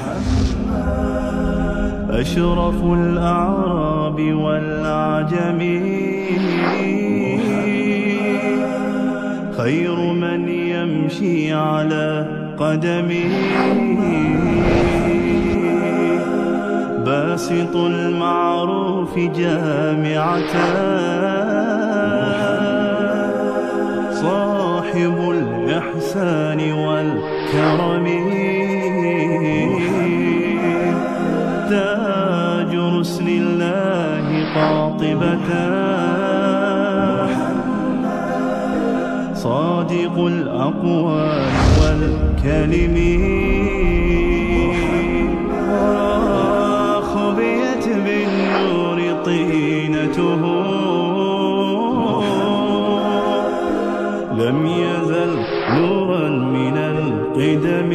محمد أشرف الأعراب والعجم خير من يمشي على قدمه باسط المعروف جامعة صاحب الإحسان والكرم تاج رسل الله قاطبة صادق الأقوال والكلم وخبيت بالنور طينته لم يزل نورا من القدم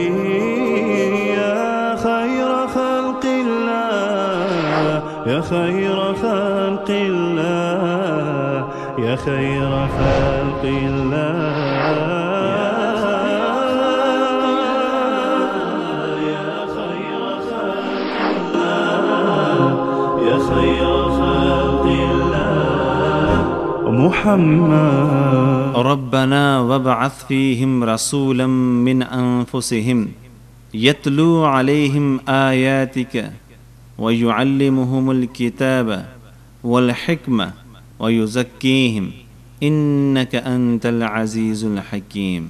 يا خير خلق الله يا خير خلق الله يا خير خلق الله خير خلق الله محمد ربنا وابعث فيهم رسولا من انفسهم يتلو عليهم اياتك ويعلمهم الكتاب والحكمة ويزكيهم انك انت العزيز الحكيم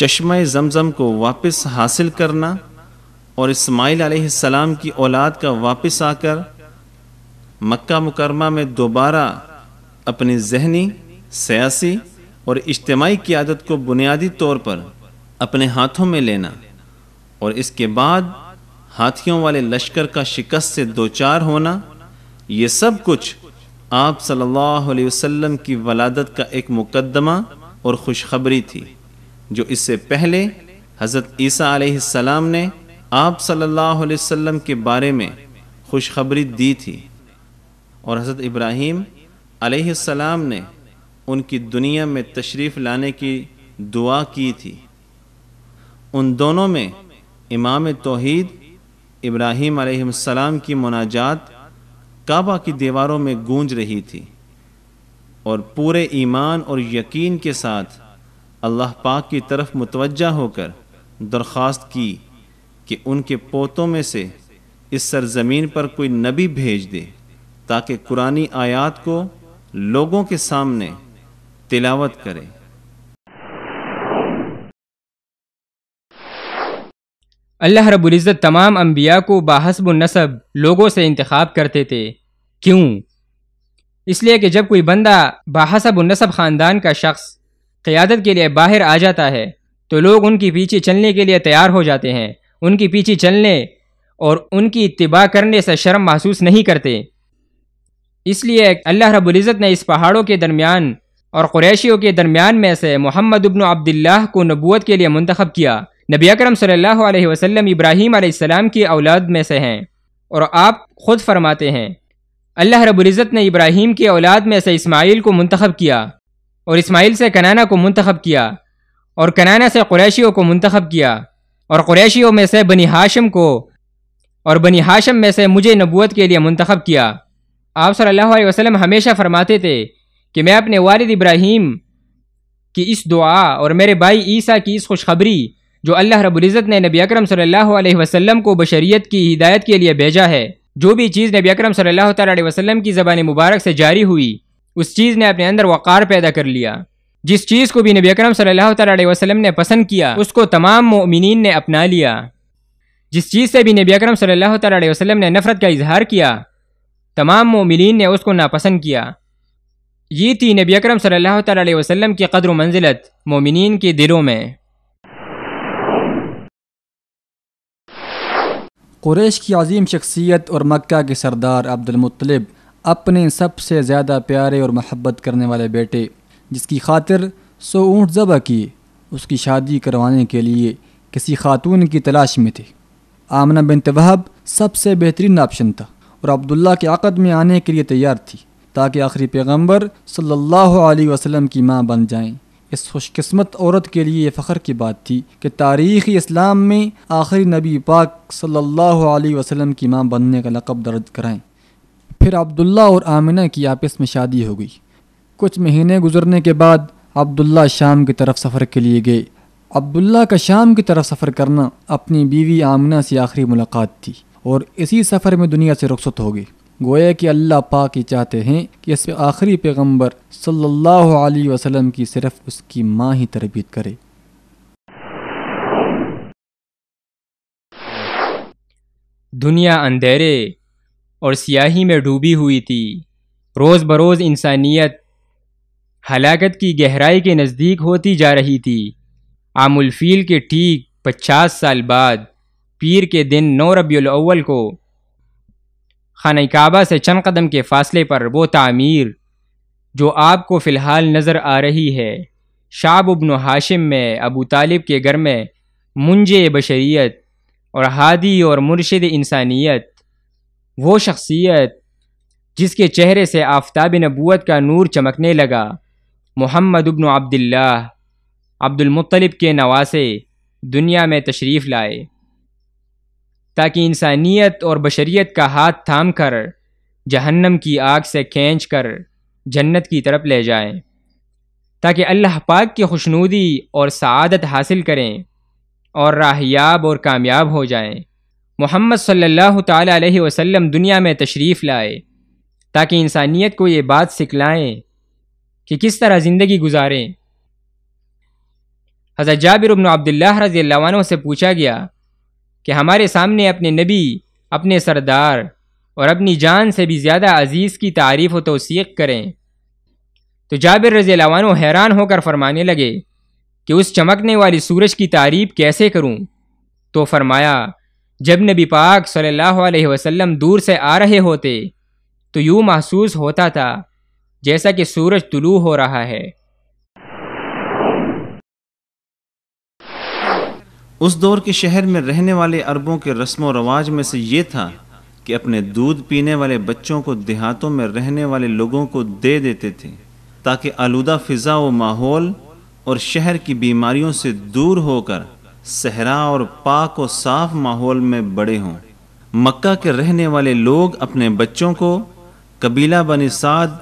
चश्म ज़मज़म को वापस हासिल करना और इस्माइल आसमाम की औलाद का वापस आकर मक्का मुकरमा में दोबारा अपनी जहनी सियासी और इज्तमाही की आदत को बुनियादी तौर पर अपने हाथों में लेना और इसके बाद हाथियों वाले लश्कर का शिकस्त से दो चार होना ये सब कुछ आप सल्लल्लाहु अलैहि वसल्लम की वलादत का एक मुकदमा और खुशखबरी थी जो इससे पहले हज़रत ईसा अलैहिस्सलाम ने आप सल्लल्लाहु अलैहि वसल्लम के बारे में खुशखबरी दी थी और हज़रत इब्राहिम अलैहिस्सलाम ने उनकी दुनिया में तशरीफ़ लाने की दुआ की थी उन दोनों में इमाम तोहीद इब्राहिम आसमाम की मुनाजात काबा की दीवारों में गूंज रही थी और पूरे ईमान और यकीन के साथ अल्लाह पाक की तरफ मुतवजा होकर दरख्वास्त की कि उनके पोतों में से इस सरजमीन पर कोई नबी भेज दे ताकि कुरानी आयात को लोगों के सामने तिलावत करें अल्लाह रबुल्ज़त तमाम अम्बिया को बाहसब नसब लोगों से इंतखब करते थे क्यों इसलिए कि जब कोई बंदा बाहसब नसब ख़ानदान का शख्स क़्यादत के लिए बाहर आ जाता है तो लोग उनके पीछे चलने के लिए तैयार हो जाते हैं उनके पीछे चलने और उनकी इतबा करने से शर्म महसूस नहीं करते इसलिए अल्लाह रबुल्ज़त ने इस पहाड़ों के दरमियान और क्रैशियों के दरमियान में से मोहम्मद अबन अब्दुल्ला को नबूत के लिए मंतखब किया नबी अकरम सल्लल्लाहु अलैहि वसल्लम इब्राहीम आसमाम की औलाद में से हैं और आप खुद फरमाते हैं अल्लाह रबुल्ज़त ने इब्राहीम की औलाद में से इसमाइल को मंतखब किया और इसमाइल से कनाना को मंतखब किया और कनाना से क्रैशियों को मंतखब किया और क्रैशियों में से बनी हाशम को और बनी हाशम में से मुझे नबूत के लिए मंतखब किया आप सल्ला अलैहि हमेशा फरमाते थे कि मैं अपने वालद इब्राहिम की इस दुआ और मेरे भाई ईसा की इस खुशखबरी जो अल्लाह रबुल्ज़त ने नबी अकरम सल्लल्लाहु अलैहि वसल्लम को बशरीत की हिदायत के लिए भेजा है जो भी चीज़ नबी अकरम सल्लल्लाहु अलैहि वसल्लम की ज़बान मुबारक से जारी हुई उस चीज़ ने अपने अंदर वक़ार पैदा कर लिया जिस चीज़ को भी नबी अकरम सल्लल्लाहु अलैहि वसल्लम ने पसंद किया उसको तमाम मोमिन ने अपना लिया जिस चीज़ से भी नबी अकरम सल्लल्लाहु अलैहि वसल्लम ने नफ़रत का इजहार किया तमाम मोमिन ने उसको नापसंद किया ये थी नबी अक्रम सल्लल्लाहु वसल्लम की कदर मंजिलत मोमिन के दिलों में कुरेश की अजीम शख्सियत और मक्का के सरदार अब्दुलमतलब अपने सबसे ज़्यादा प्यारे और महब्बत करने वाले बेटे जिसकी खातिर सो ऊँट ज़बह किए उसकी शादी करवाने के लिए किसी खातून की तलाश में थे आमना बिन तवाहब सबसे बेहतरीन ऑप्शन था और अब्दुल्ला के आकद में आने के लिए तैयार थी ताकि आखिरी पैगम्बर सल्लल्लाहु अलैहि वसल्लम की माँ बन जाएं। इस खुशकस्मत औरत के लिए ये फ़ख्र की बात थी कि तारीख़ इस्लाम में आखिरी नबी पाक सल्लल्लाहु अलैहि वसल्लम की माँ बनने का लक़ब दर्ज कराएं फिर अब्दुल्ला और आमिना की आपस में शादी हो गई कुछ महीने गुजरने के बाद अब्दुल्ला शाम की तरफ सफ़र के लिए गए अब्दुल्ला का शाम की तरफ सफ़र करना अपनी बीवी आमिना से आखिरी मुलाकात थी और इसी सफ़र में दुनिया से रुखसत हो गई गोया कि अल्लाह पाक ही चाहते हैं कि इस आखिरी पैगम्बर सल्लल्लाहु अलैहि वसल्लम की सिर्फ उसकी माँ ही तरबियत करे दुनिया अंधेरे और सियाही में डूबी हुई थी रोज़ बरोज़ इंसानियत हलाकत की गहराई के नज़दीक होती जा रही थी आमुलफील के ठीक पचास साल बाद पीर के दिन नौ रबी को खाना काबा से चंद कदम के फासले पर वो तामीर जो आपको फ़िलहाल नज़र आ रही है शाब उबन हाशिम में अबू तालिब के घर में मुंज बशरीत और हादी और मुर्शद इंसानियत वो शख्सियत जिसके चेहरे से आफ्ताब नबूत का नूर चमकने लगा मोहम्मद उबन अब्दुल्ला अब्दुलमतलब के नवासे दुनिया में तशरीफ़ लाए ताकि इंसानियत और बशरियत का हाथ थाम कर जहन्नम की आग से खींच कर जन्नत की तरफ ले जाएं ताकि अल्लाह पाक की खुशनूदी और सआदत हासिल करें और राहयाब और कामयाब हो जाएं मोहम्मद सल्लल्लाहु अलैहि वसल्लम दुनिया में तशरीफ़ लाए ताकि इंसानियत को ये बात सिखलाएं कि किस तरह ज़िंदगी गुजारें हज़रत जाबिर अब्दुल्लाह रज़ी से पूछा गया कि हमारे सामने अपने नबी अपने सरदार और अपनी जान से भी ज़्यादा अजीज़ की तारीफ़ व तोसीक करें तो जाबिर रज़ी लावानो हैरान होकर फरमाने लगे कि उस चमकने वाली सूरज की तारीफ़ कैसे करूं? तो फरमाया जब नबी पाक सल्लल्लाहु अलैहि वसल्लम दूर से आ रहे होते तो यूँ महसूस होता था जैसा कि सूरज तुलू हो रहा है उस दौर के शहर में रहने वाले अरबों के रस्म व रवाज में से ये था कि अपने दूध पीने वाले बच्चों को देहातों में रहने वाले लोगों को दे देते थे ताकि आलूदा फ़िज़ा व माहौल और शहर की बीमारियों से दूर होकर सहरा और पाक व साफ माहौल में बड़े हों मक्का के रहने वाले लोग अपने बच्चों को कबीला बन साद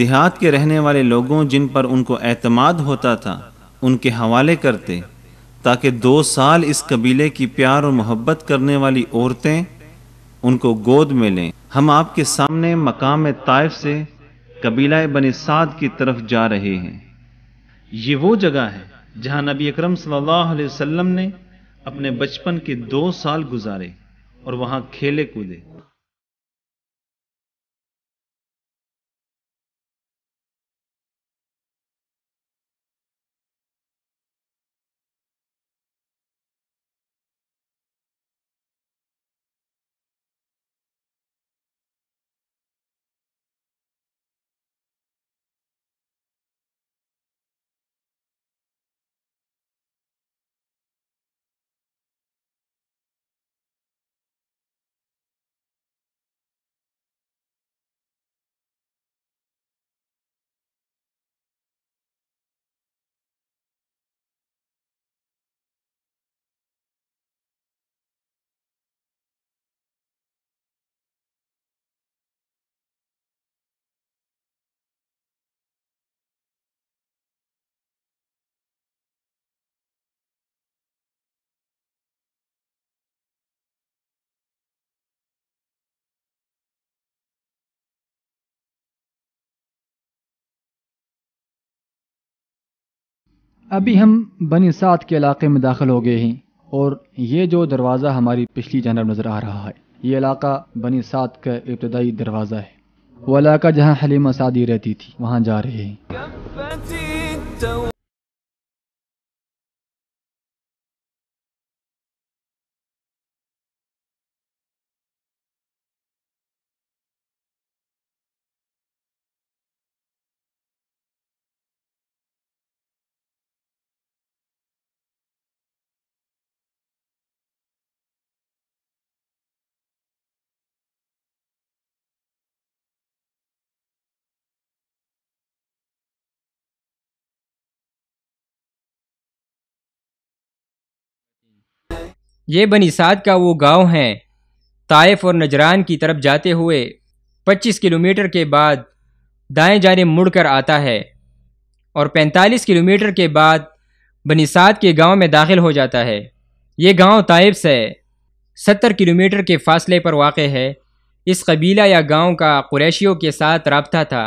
देहात के रहने वाले लोगों जिन पर उनको एतमाद होता था उनके हवाले करते ताकि दो साल इस कबीले की प्यार और मोहब्बत करने वाली औरतें उनको गोद में लें हम आपके सामने मकाम ताइफ से कबीला बन साद की तरफ जा रहे हैं ये वो जगह है जहां नबी अकरम सल्लल्लाहु अलैहि वसल्लम ने अपने बचपन के दो साल गुजारे और वहां खेले कूदे अभी हम बनी सात के इलाके में दाखिल हो गए हैं और ये जो दरवाज़ा हमारी पिछली जानब नज़र आ रहा है ये इलाका बनी सात का इब्तदाई दरवाज़ा है वो इलाका जहाँ हलीमा सादी रहती थी वहाँ जा रहे हैं ये साद का वो गांव है ताइफ और नजरान की तरफ जाते हुए 25 किलोमीटर के बाद दाएं जाने मुड़कर आता है और 45 किलोमीटर के बाद साद के गांव में दाखिल हो जाता है ये गांव ताइफ से 70 किलोमीटर के फासले पर वाक़ है इस कबीला या गांव का कुरैशियों के साथ रबता था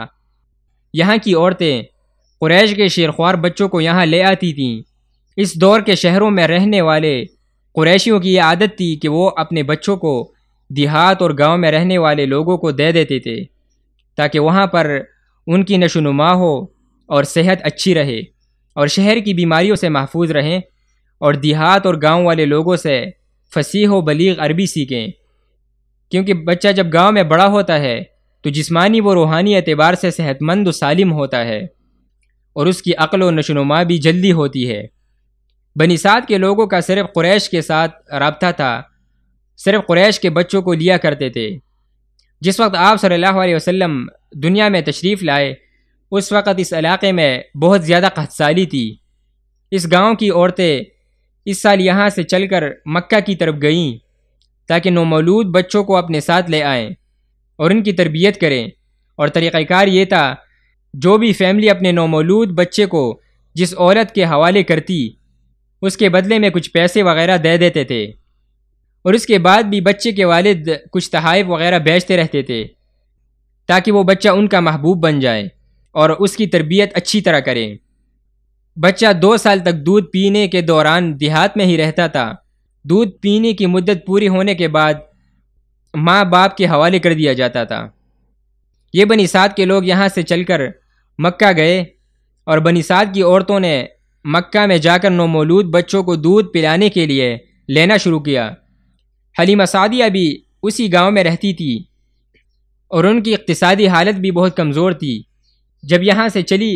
यहाँ की औरतें कुरैश के शेरख्वार बच्चों को यहाँ ले आती थीं इस दौर के शहरों में रहने वाले क्रैशियों की यह आदत थी कि वो अपने बच्चों को देहात और गांव में रहने वाले लोगों को दे देते थे ताकि वहाँ पर उनकी नशोनुमा हो और सेहत अच्छी रहे और शहर की बीमारियों से महफूज रहें और देहात और गांव वाले लोगों से फसीह व बलीग अरबी सीखें क्योंकि बच्चा जब गांव में बड़ा होता है तो जिस्मानी व रूहानी एतबार से सेहतमंद व सालिम होता है और उसकी अक्ल व नशोनुमा भी जल्दी होती है बनीसात के लोगों का सिर्फ कुरैश के साथ रबता था सिर्फ कुरैश के बच्चों को लिया करते थे जिस वक्त आप सल्लल्लाहु अलैहि वसल्लम दुनिया में तशरीफ़ लाए उस वक़्त इस इलाके में बहुत ज़्यादा कहसाली थी इस गांव की औरतें इस साल यहाँ से चलकर मक्का की तरफ गईं ताकि नौमौलूद बच्चों को अपने साथ ले आएं और उनकी तरबियत करें और तरीक़ाकार ये था जो भी फैमिली अपने नौमौलूद बच्चे को जिस औरत के हवाले करती उसके बदले में कुछ पैसे वगैरह दे देते थे और उसके बाद भी बच्चे के वालिद कुछ तहाइफ वगैरह बेचते रहते थे ताकि वो बच्चा उनका महबूब बन जाए और उसकी तरबियत अच्छी तरह करें बच्चा दो साल तक दूध पीने के दौरान देहात में ही रहता था दूध पीने की मुद्दत पूरी होने के बाद माँ बाप के हवाले कर दिया जाता था ये साद के लोग यहाँ से चलकर मक्का गए और साद की औरतों ने मक्का में जाकर नोमोलूद बच्चों को दूध पिलाने के लिए लेना शुरू किया हलीमा सादिया भी उसी गांव में रहती थी और उनकी इकतसादी हालत भी बहुत कमज़ोर थी जब यहाँ से चली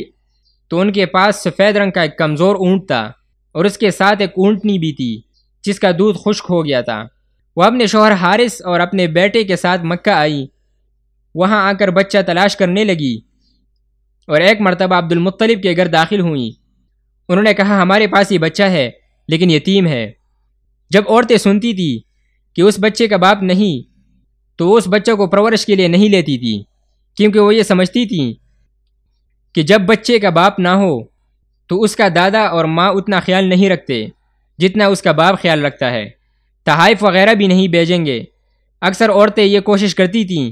तो उनके पास सफ़ेद रंग का एक कमज़ोर ऊँट था और उसके साथ एक ऊँटनी भी थी जिसका दूध खुश्क हो गया था वह अपने शोहर हारिस और अपने बेटे के साथ मक्का आई वहाँ आकर बच्चा तलाश करने लगी और एक मरतबा अब्दुलमतलब के घर दाखिल हुई उन्होंने कहा हमारे पास ये बच्चा है लेकिन यतीम है जब औरतें सुनती थी कि उस बच्चे का बाप नहीं तो उस बच्चे को परवरिश के लिए नहीं लेती थी क्योंकि वो ये समझती थी कि जब बच्चे का बाप ना हो तो उसका दादा और माँ उतना ख्याल नहीं रखते जितना उसका बाप ख्याल रखता है तहाइफ वगैरह भी नहीं भेजेंगे अक्सर औरतें ये कोशिश करती थीं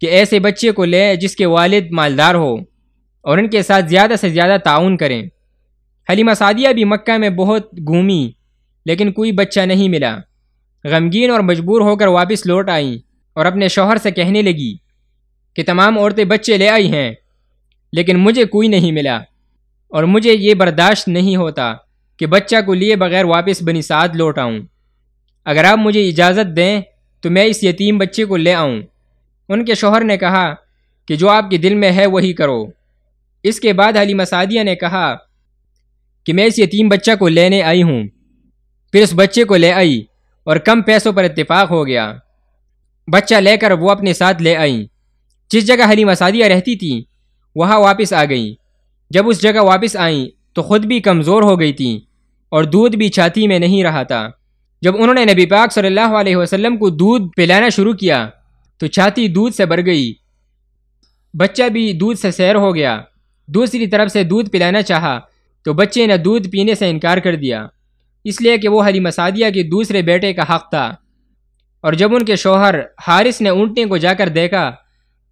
कि ऐसे बच्चे को लें जिसके वालिद मालदार हो और इनके साथ ज़्यादा से ज़्यादा ताउन करें हलीमा सादिया भी मक्का में बहुत घूमी लेकिन कोई बच्चा नहीं मिला गमगीन और मजबूर होकर वापस लौट आईं और अपने शोहर से कहने लगी कि तमाम औरतें बच्चे ले आई हैं लेकिन मुझे कोई नहीं मिला और मुझे ये बर्दाश्त नहीं होता कि बच्चा को लिए बगैर वापस बनी साध लौट आऊँ अगर आप मुझे इजाज़त दें तो मैं इस यतीम बच्चे को ले आऊँ उनके शोहर ने कहा कि जो आपके दिल में है वही करो इसके बाद हलीमा सादिया ने कहा कि मैं इस यतीम बच्चा को लेने आई हूँ फिर उस बच्चे को ले आई और कम पैसों पर इतफाक़ हो गया बच्चा लेकर वो अपने साथ ले आई जिस जगह हलीमा सादिया रहती थी वहाँ वापस आ गई जब उस जगह वापस आईं तो ख़ुद भी कमज़ोर हो गई थी और दूध भी छाती में नहीं रहा था जब उन्होंने नबी पाक सल्लल्लाहु अलैहि वसल्लम को दूध पिलाना शुरू किया तो छाती दूध से भर गई बच्चा भी दूध से सैर हो गया दूसरी तरफ से दूध पिलाना चाहा तो बच्चे ने दूध पीने से इनकार कर दिया इसलिए कि वो हरी मसादिया के दूसरे बेटे का हक था और जब उनके शोहर हारिस ने ऊँटनी को जाकर देखा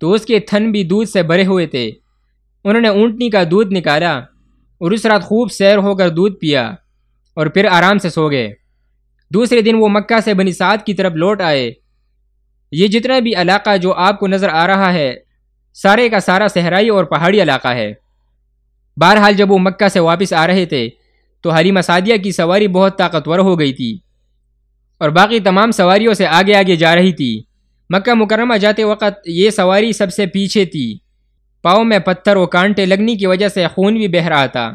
तो उसके थन भी दूध से भरे हुए थे उन्होंने ऊँटनी का दूध निकाला और उस रात खूब सैर होकर दूध पिया और फिर आराम से सो गए दूसरे दिन वो मक्का से बनी साद की तरफ लौट आए ये जितना भी इलाका जो आपको नज़र आ रहा है सारे का सारा सहराई और पहाड़ी इलाका है बहरहाल जब वो मक्का से वापस आ रहे थे तो हरी मसादिया की सवारी बहुत ताकतवर हो गई थी और बाकी तमाम सवारियों से आगे आगे जा रही थी मक्का मुकरमा जाते वक्त ये सवारी सबसे पीछे थी पाओ में पत्थर और कांटे लगने की वजह से खून भी बह रहा था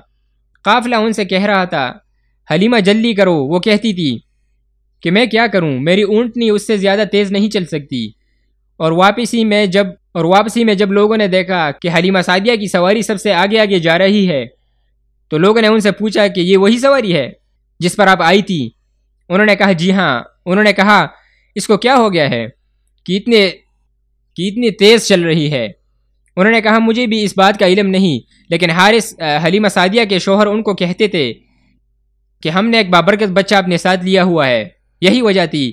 काफिला उनसे कह रहा था हलीमा जल्दी करो वो कहती थी कि मैं क्या करूं मेरी ऊँटनी उससे ज़्यादा तेज़ नहीं चल सकती और वापसी में मैं जब और वापसी में जब लोगों ने देखा कि हलीमा सादिया की सवारी सबसे आगे आगे जा रही है तो लोगों ने उनसे पूछा कि ये वही सवारी है जिस पर आप आई थी उन्होंने कहा जी हाँ उन्होंने कहा इसको क्या हो गया है कि इतने कि इतनी तेज़ चल रही है उन्होंने कहा मुझे भी इस बात का इलम नहीं लेकिन हारिस हलीमा सादिया के शोहर उनको कहते थे कि हमने एक बाबरकत बच्चा अपने साथ लिया हुआ है यही वजह थी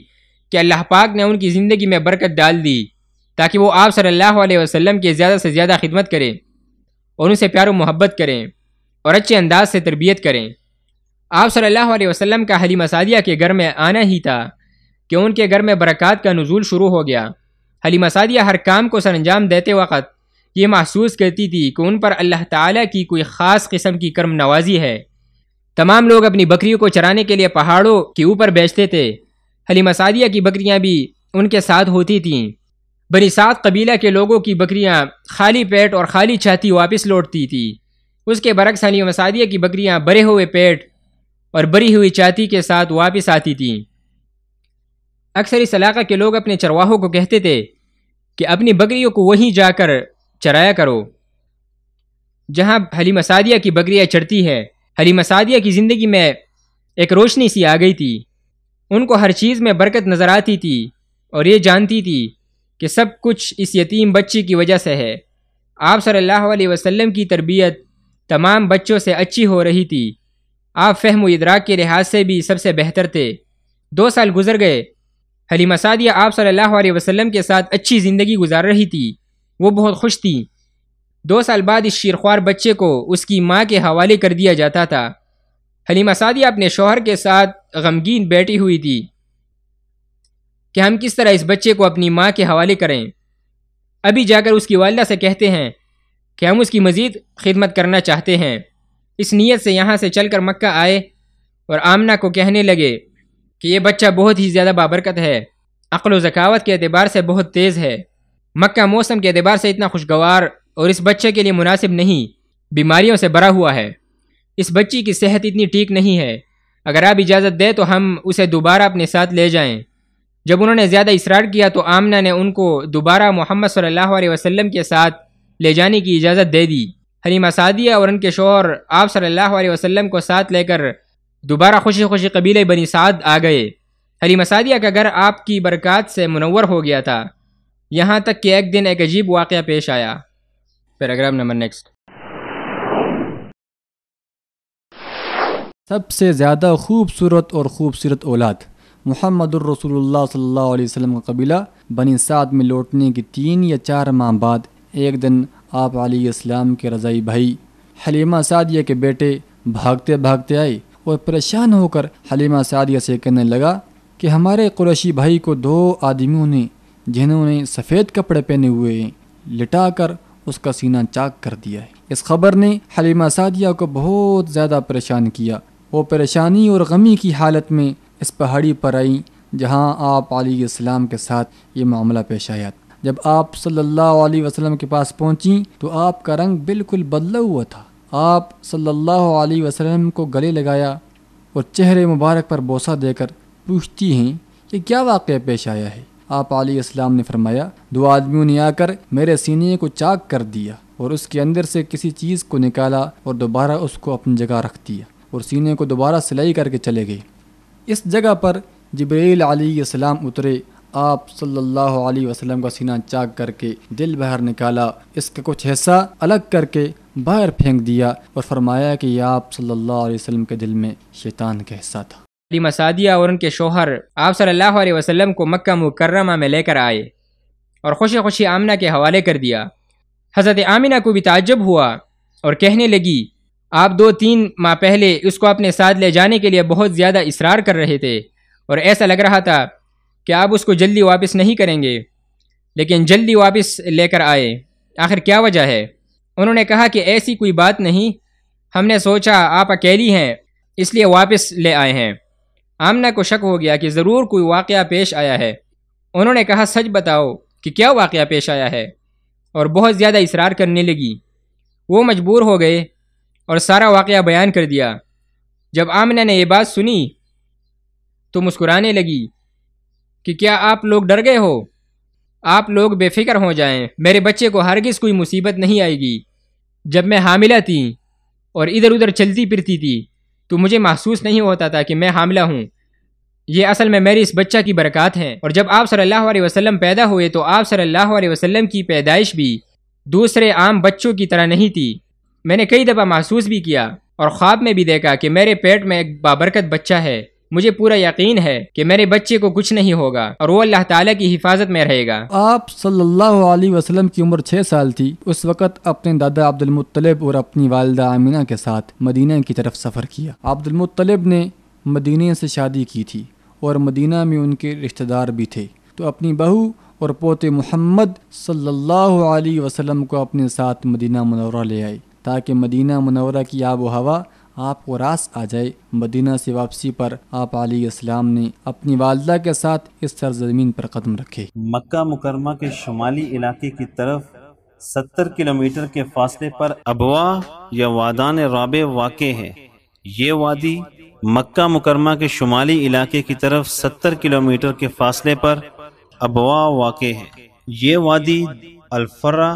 कि अल्लाह पाक ने उनकी ज़िंदगी में बरकत डाल दी ताकि वो आप सल्लल्लाहु अलैहि वसल्लम की ज़्यादा से ज़्यादा खिदमत करें और उनसे प्यार मोहब्बत करें और अच्छे अंदाज से तरबियत करें आप सल्लल्लाहु अलैहि वसल्लम का हली मसादिया के घर में आना ही था कि उनके घर में बरक़ात का नज़ुल शुरू हो गया हली मसादिया हर काम को अंजाम देते वक्त ये महसूस करती थी कि उन पर अल्लाह ताला की कोई ख़ास किस्म की कर्म नवाजी है तमाम लोग अपनी बकरियों को चराने के लिए पहाड़ों के ऊपर बेचते थे हली मसादिया की बकरियाँ भी उनके साथ होती थीं बनी सात कबीला के लोगों की बकरियां खाली पेट और खाली छाती वापस लौटती थी उसके बरक्स हनी मसादिया की बकरियां बरे हुए पेट और बरी हुई छाती के साथ वापस आती थीं अक्सर इस इलाका के लोग अपने चरवाहों को कहते थे कि अपनी बकरियों को वहीं जाकर चराया करो जहां हली मसादिया की बकरियां चढ़ती है हली मसादिया की ज़िंदगी में एक रोशनी सी आ गई थी उनको हर चीज़ में बरकत नज़र आती थी और ये जानती थी कि सब कुछ इस यतीम बच्चे की वजह से है आप सल्लल्लाहु अलैहि वसल्लम की तरबियत तमाम बच्चों से अच्छी हो रही थी आप फहम इदराक के लिहाज से भी सबसे बेहतर थे दो साल गुजर गए हलीमा सादिया आप सल्लल्लाहु अलैहि वसल्लम के साथ अच्छी ज़िंदगी गुजार रही थी वो बहुत खुश थी दो साल बाद इस शीरख्वार बच्चे को उसकी माँ के हवाले कर दिया जाता था हलीमा सादिया अपने शोहर के साथ गमगीन बैठी हुई थी कि हम किस तरह इस बच्चे को अपनी माँ के हवाले करें अभी जाकर उसकी वालदा से कहते हैं कि हम उसकी मज़ीद खिदमत करना चाहते हैं इस नीयत से यहाँ से चल कर मक्का आए और आमना को कहने लगे कि यह बच्चा बहुत ही ज़्यादा बाबरकत है अक्ल ज़कावत के अतबार से बहुत तेज़ है मक्का मौसम के अतबार से इतना खुशगवार और इस बच्चे के लिए मुनासिब नहीं बीमारियों से भरा हुआ है इस बच्ची की सेहत इतनी ठीक नहीं है अगर आप इजाज़त दें तो हम उसे दोबारा अपने साथ ले जाएं जब उन्होंने ज़्यादा इसरार किया तो आमना ने उनको दोबारा मोहम्मद सल्लल्लाहु वसम के साथ ले जाने की इजाज़त दे दी हलीमा सादिया और उनके शोहर आप सल्ला वसम को साथ लेकर दोबारा खुशी खुशी कबीले बनी साद आ गए हली सादिया का घर आपकी बरक़ात से मुनवर हो गया था यहाँ तक कि एक दिन एक अजीब वाक़ पेश आया पैराग्राम नंबर नेक्स्ट सबसे ज़्यादा खूबसूरत और ख़ूबसूरत औलाद मोहम्मद रसूलुल्लाह सल्लल्लाहु अलैहि वसल्लम का कबीला बनी साद में लौटने के तीन या चार माह बाद एक दिन आप अली इस्लाम के रज़ाई भाई हलीमा सादिया के बेटे भागते भागते आए और परेशान होकर हलीमा सादिया से कहने लगा कि हमारे कुरैशी भाई को दो आदमियों ने जिन्होंने सफ़ेद कपड़े पहने हुए हैं लिटा कर उसका सीना चाक कर दिया है इस खबर ने हलीमा सादिया को बहुत ज़्यादा परेशान किया वो परेशानी और गमी की हालत में इस पहाड़ी पर आई जहाँ आप आसमाम के साथ ये मामला पेश आया जब आप सल्लल्लाहु अलैहि वसल्लम के पास पहुँची तो आपका रंग बिल्कुल बदला हुआ था आप सल्लल्लाहु अलैहि वसल्लम को गले लगाया और चेहरे मुबारक पर बोसा देकर पूछती हैं कि क्या वाक़ पेश आया है आप आसमाम ने फरमाया दो आदमियों ने आकर मेरे सीने को चाक कर दिया और उसके अंदर से किसी चीज़ को निकाला और दोबारा उसको अपनी जगह रख दिया और सीने को दोबारा सिलाई करके चले गए इस जगह पर जबरील आसमाम उतरे आप सल्लल्लाहु अलैहि वसल्लम का सीना चाक करके दिल बाहर निकाला इसका कुछ हिस्सा अलग करके बाहर फेंक दिया और फरमाया कि आप सल्लल्लाहु अलैहि वसल्लम के दिल में शैतान का हिस्सा था अली मसादिया और उनके शोहर आप सल्लल्लाहु अलैहि वसल्लम को मक्का मुकर्रमा में लेकर आए और खुशी खुशी आमना के हवाले कर दिया हज़रत आमिना को भी ताजब हुआ और कहने लगी आप दो तीन माह पहले उसको अपने साथ ले जाने के लिए बहुत ज़्यादा इसरार कर रहे थे और ऐसा लग रहा था कि आप उसको जल्दी वापस नहीं करेंगे लेकिन जल्दी वापस लेकर आए आखिर क्या वजह है उन्होंने कहा कि ऐसी कोई बात नहीं हमने सोचा आप अकेली हैं इसलिए वापस ले आए हैं आमना को शक हो गया कि ज़रूर कोई वाक़ पेश आया है उन्होंने कहा सच बताओ कि क्या वाक़ पेश आया है और बहुत ज़्यादा इसरार करने लगी वो मजबूर हो गए और सारा वाक़ बयान कर दिया जब आमना ने यह बात सुनी तो मुस्कुराने लगी कि क्या आप लोग डर गए हो आप लोग बेफिक्र हो जाएं मेरे बच्चे को हरगिज़ कोई मुसीबत नहीं आएगी जब मैं हामिला थी और इधर उधर चलती फिरती थी तो मुझे महसूस नहीं होता था कि मैं हामिला हूँ ये असल में मेरी इस बच्चा की बरक़ात है और जब आप सल्लल्लाहु अलैहि वसल्लम पैदा हुए तो आप सल्लल्लाहु अलैहि वसल्लम की पैदाइश भी दूसरे आम बच्चों की तरह नहीं थी मैंने कई दफ़ा महसूस भी किया और ख्वाब में भी देखा कि मेरे पेट में एक बाबरकत बच्चा है मुझे पूरा यकीन है कि मेरे बच्चे को कुछ नहीं होगा और वो अल्लाह ताला की हिफाजत में रहेगा आप सल्लल्लाहु अलैहि वसल्लम की उम्र छः साल थी उस वक़्त अपने दादा मुत्तलिब और अपनी वालदा आमिना के साथ मदीना की तरफ सफ़र किया मुत्तलिब ने मदीने से शादी की थी और मदीना में उनके रिश्तेदार भी थे तो अपनी बहू और पोते मोहम्मद सल्लल्लाहु अलैहि वसल्लम को अपने साथ मदीना मनौरा ले आई ताकि मदीना मनौरा की आब व हवा आपको रास आ जाए मदीना से वापसी पर आप अली इस्लाम ने अपनी वालदा के साथ इस सरजमीन पर कदम रखे मक्का मुकरमा के शुमाली इलाके की तरफ सत्तर किलोमीटर के फासले पर अबवा या वादान राबे वाक़ है ये वादी मक्का मुकरमा के शुमाली इलाके की तरफ सत्तर किलोमीटर के फासले पर अबवा वाक़ है ये वादी अलफर्रा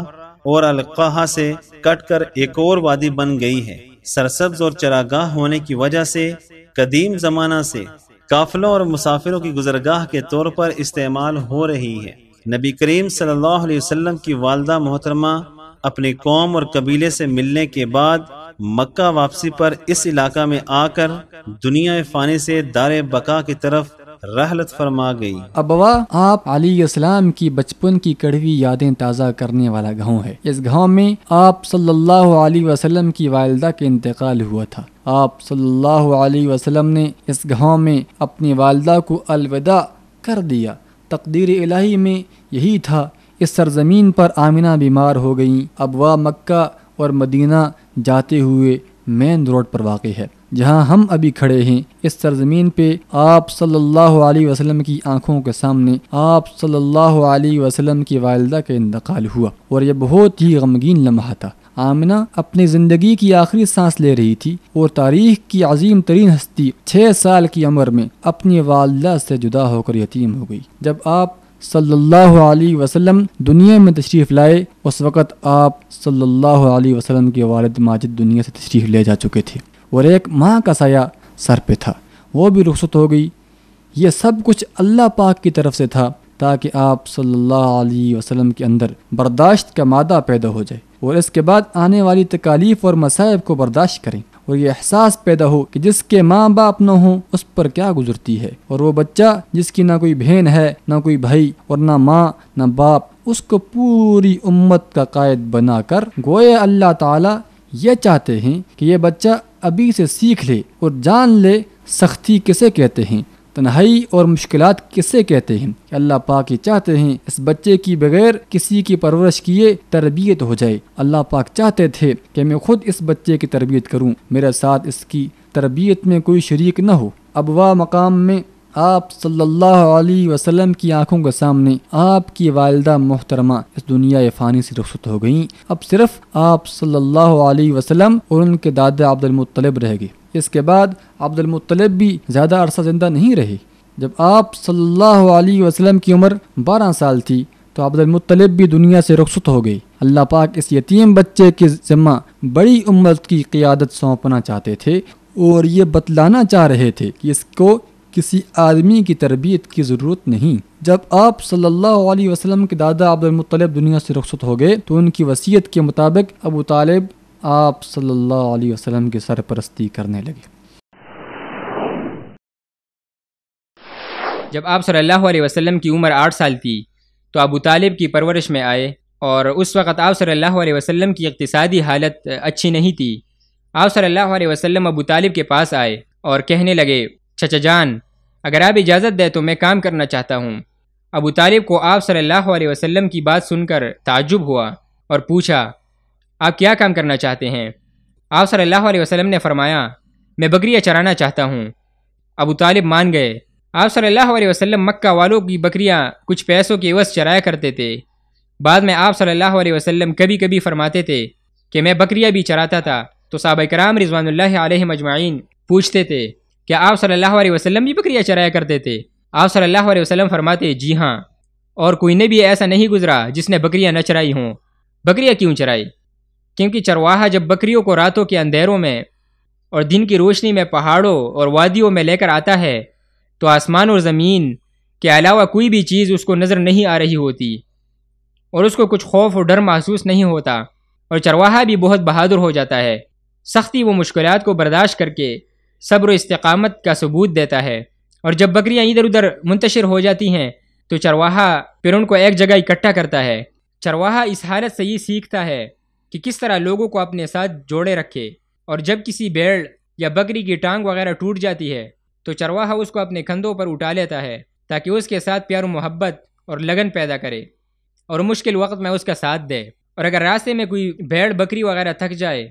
और अलकाहा से कटकर एक और वादी बन गई है सरसब्ज और चरागाह होने की वजह से कदीम जमाना से काफिलों और मुसाफिरों की गुजरगाह के तौर पर इस्तेमाल हो रही है नबी करीम सल्लल्लाहु अलैहि वसल्लम की वालदा मोहतरमा अपनी कौम और कबीले से मिलने के बाद मक्का वापसी पर इस इलाका में आकर दुनिया फ़ानी से दार बका की तरफ रहलत फरमा गई अबवा आप अली इस्लाम की बचपन की कड़वी यादें ताज़ा करने वाला गाँव है इस गाँव में आप सल्लल्लाहु अलैहि वसल्लम की वालदा के इंतकाल हुआ था आप सल्लल्लाहु अलैहि वसल्लम ने इस गाँव में अपनी वालदा को अलविदा कर दिया तकदीर इलाही में यही था इस सरजमीन पर आमिना बीमार हो गई अब वह मक्का और मदीना जाते हुए मेन रोड पर वाक़ है जहाँ हम अभी खड़े हैं इस सरजमीन पे आप सल्लल्लाहु अलैहि वसल्लम की आंखों के सामने आप सल्लल्लाहु अलैहि वसल्लम की वालदा का इंतकाल हुआ और यह बहुत ही गमगीन लम्हा था आमना अपनी ज़िंदगी की आखिरी सांस ले रही थी और तारीख की अजीम तरीन हस्ती छः साल की उम्र में अपनी वालदा से जुदा होकर यतीम हो गई जब आप सल्लल्लाहु अलैहि वसल्लम दुनिया में तशरीफ़ लाए उस वक़्त आप सल्लल्लाहु अलैहि वसल्लम के वालद माजिद दुनिया से तशरीफ़ ले जा चुके थे और एक माँ का साया सर पे था वो भी रुखसत हो गई ये सब कुछ अल्लाह पाक की तरफ से था ताकि आप सल्लल्लाहु अलैहि वसल्लम के अंदर बर्दाश्त का मादा पैदा हो जाए और इसके बाद आने वाली तकालीफ और मसायब को बर्दाश्त करें और ये एहसास पैदा हो कि जिसके माँ बाप न हो उस पर क्या गुजरती है और वो बच्चा जिसकी ना कोई बहन है ना कोई भाई और ना माँ ना बाप उसको पूरी उम्मत का कायद बनाकर गोए अल्लाह ताला ये चाहते हैं कि ये बच्चा अभी से सीख ले और जान ले सख्ती किसे कहते हैं तन्हाई और मुश्किल किसे कहते हैं अल्लाह पाक ये चाहते हैं इस बच्चे की बगैर किसी की परवरिश किए तरबियत हो जाए अल्लाह पाक चाहते थे कि मैं खुद इस बच्चे की तरबियत करूँ मेरे साथ इसकी तरबियत में कोई शरीक न हो अबवा मकाम में आप सल्लल्लाहु अलैहि वसल्लम की आंखों के सामने आपकी वालदा मोहतरमा इस दुनिया फ़ानी से रुखसत हो गईं अब सिर्फ आप सल्लल्लाहु अलैहि वसल्लम और उनके दादा मुत्तलिब रह गए इसके बाद मुत्तलिब भी ज़्यादा अरसा ज़िंदा नहीं रहे जब आप सल्लल्लाहु अलैहि वसल्लम की उम्र बारह साल थी तो अब्दुल मुत्तलिब भी दुनिया से रुखसत हो गई अल्लाह पाक इस यतीम बच्चे के ज़िम्मा बड़ी उम्मत की क्यादत सौंपना चाहते थे और ये बतलाना चाह रहे थे कि इसको किसी आदमी की तरबियत की ज़रूरत नहीं जब आप सल्लल्लाहु अलैहि वसल्लम के दादा अब्दुलमतलब दुनिया से रुखसत हो गए तो उनकी वसीयत के मुताबिक अबू तालिब आप सल्लल्लाहु अलैहि वसल्लम की सरपरस्ती करने लगे जब आप सल्लल्लाहु अलैहि वसल्लम की उम्र आठ साल थी तो अबू तालिब की परवरिश में आए और उस वक़्त आप सल्लल्लाहु अलैहि वसल्लम की इकतदी हालत अच्छी नहीं थी आप सल्लल्लाहु अलैहि वसल्लम अबू तालिब के पास आए और कहने लगे चचा जान अगर आप इजाज़त दें तो मैं काम करना चाहता हूँ अबू तालिब को आप सल्लल्लाहु अलैहि वसल्लम की बात सुनकर ताजुब हुआ और पूछा आप क्या काम करना चाहते हैं आप सल्लल्लाहु अलैहि वसल्लम ने फरमाया मैं बकरियाँ चराना चाहता हूँ अबू तालिब मान गए आप सल्लल्लाहु अलैहि वसल्लम मक्का वालों की बकरियाँ कुछ पैसों के वस चराया करते थे बाद में आप सल्लल्लाहु अलैहि वसल्लम कभी कभी फरमाते थे कि मैं बकरियाँ भी चराता था तो सब कराम रिजवानल्ला मजमाइन पूछते थे क्या आप सल्लल्लाहु अलैहि वसल्लम भी बकरियाँ चराया करते थे आप सल्लल्लाहु अलैहि वसल्लम फरमाते जी हाँ और कोई ने भी ऐसा नहीं गुजरा जिसने बकरियाँ न चराई हों बकरियाँ क्यों चराई क्योंकि चरवाहा जब बकरियों को रातों के अंधेरों में और दिन की रोशनी में पहाड़ों और वादियों में लेकर आता है तो आसमान और ज़मीन के अलावा कोई भी चीज़ उसको नज़र नहीं आ रही होती और उसको कुछ खौफ और डर महसूस नहीं होता और चरवाहा भी बहुत बहादुर हो जाता है सख्ती व मुश्किल को बर्दाश्त करके सब्र इस्तकामत का सबूत देता है और जब बकरियाँ इधर उधर मुंतशिर हो जाती हैं तो चरवाहा फिर उनको एक जगह इकट्ठा करता है चरवाहा इस हालत से ये सीखता है कि किस तरह लोगों को अपने साथ जोड़े रखे और जब किसी बेड़ या बकरी की टांग वगैरह टूट जाती है तो चरवाहा उसको अपने कंधों पर उठा लेता है ताकि उसके साथ प्यार मोहब्बत और लगन पैदा करे और मुश्किल वक्त में उसका साथ दे और अगर रास्ते में कोई भेड़ बकरी वगैरह थक जाए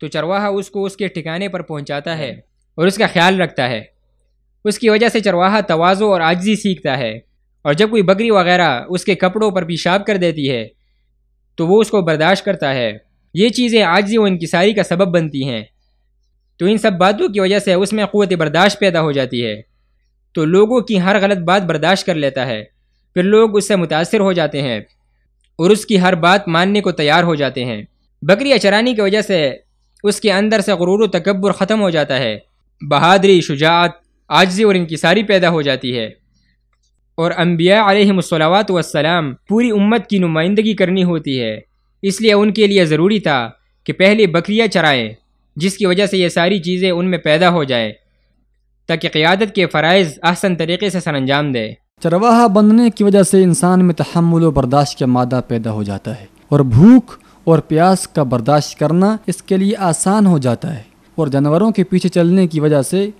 तो चरवाहा उसको उसके ठिकाने पर पहुंचाता है और उसका ख्याल रखता है उसकी वजह से चरवाहा तोज़ो और आजजी सीखता है और जब कोई बकरी वगैरह उसके कपड़ों पर पेशाब कर देती है तो वो उसको बर्दाश्त करता है ये चीज़ें आजजी व इनकसारी का सबब बनती हैं तो इन सब बातों की वजह से उसमें क़वत बर्दाश्त पैदा हो जाती है तो लोगों की हर गलत बात बर्दाश्त कर लेता है फिर लोग उससे मुतासर हो जाते हैं और उसकी हर बात मानने को तैयार हो जाते हैं बकरियाँ चराने की वजह से उसके अंदर से गुरूर तकबर ख़त्म हो जाता है बहादरी शुजात आजजी और इनकसारी पैदा हो जाती है और अम्बिया आलमसलावात वसलाम पूरी उम्मत की नुमाइंदगी करनी होती है इसलिए उनके लिए ज़रूरी था कि पहले बकरियाँ चराएँ जिसकी वजह से ये सारी चीज़ें उनमें पैदा हो जाए ताकि क़ियादत के फ़रज़ आसन तरीके से सर अंजाम दे चरवाहा बनने की वजह से इंसान में तहमुल बर्दाश्त का मादा पैदा हो जाता है और भूख और प्यास का बर्दाश्त करना इसके लिए आसान हो जाता है और जानवरों के पीछे चलने की वजह से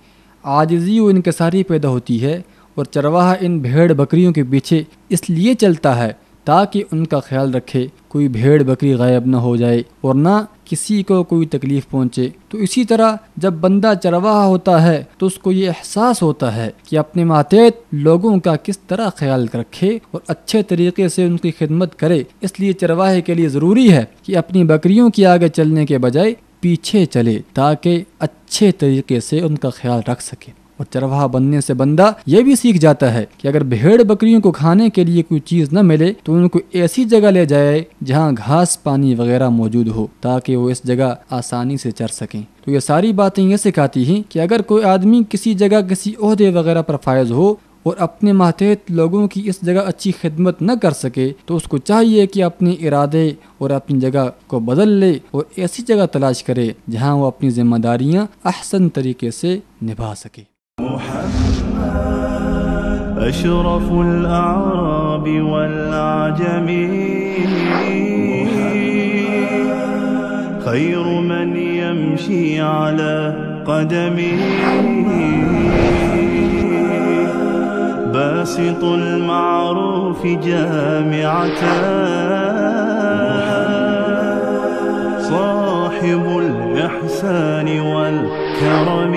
आजजी व इनकसारी पैदा होती है और चरवाहा इन भेड़ बकरियों के पीछे इसलिए चलता है ताकि उनका ख्याल रखे कोई भेड़ बकरी गायब ना हो जाए और ना किसी को कोई तकलीफ़ पहुँचे तो इसी तरह जब बंदा चरवाहा होता है तो उसको ये एहसास होता है कि अपने मातहत लोगों का किस तरह ख्याल रखे और अच्छे तरीके से उनकी खिदमत करे इसलिए चरवाहे के लिए ज़रूरी है कि अपनी बकरियों के आगे चलने के बजाय पीछे चले ताकि अच्छे तरीके से उनका ख्याल रख सके और चरवाहा बनने से बंदा यह भी सीख जाता है कि अगर भेड़ बकरियों को खाने के लिए कोई चीज़ न मिले तो उनको ऐसी जगह ले जाए जहाँ घास पानी वगैरह मौजूद हो ताकि वो इस जगह आसानी से चर सकें तो ये सारी बातें ये सिखाती हैं कि अगर कोई आदमी किसी जगह किसी अहदे वगैरह पर फायज हो और अपने मातहत लोगों की इस जगह अच्छी खिदमत न कर सके तो उसको चाहिए कि अपने इरादे और अपनी जगह को बदल ले और ऐसी जगह तलाश करे जहाँ वो अपनी जिम्मेदारियाँ अहसन तरीके से निभा सके خير من يمشي على قدمي باسط المعروف جامعة صاحب الإحسان والكرم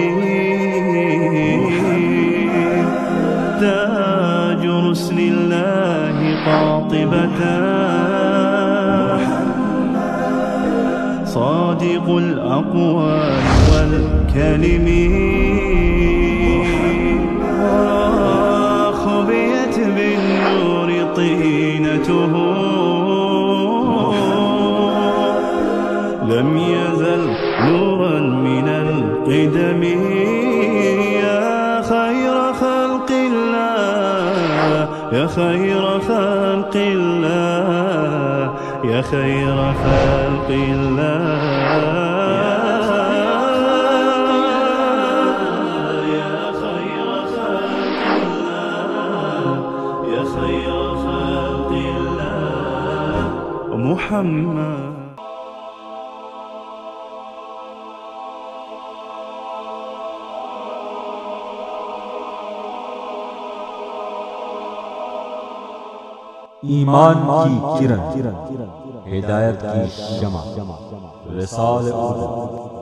تاج رسل الله قاطبة صادق الأقوال والكلمين بالنور طينته لم يزل نورا من القدم يا خير خلق الله يا خير خلق الله يا خير خلق الله محمد ईमान की किरण हिदायत की जमा रिसाल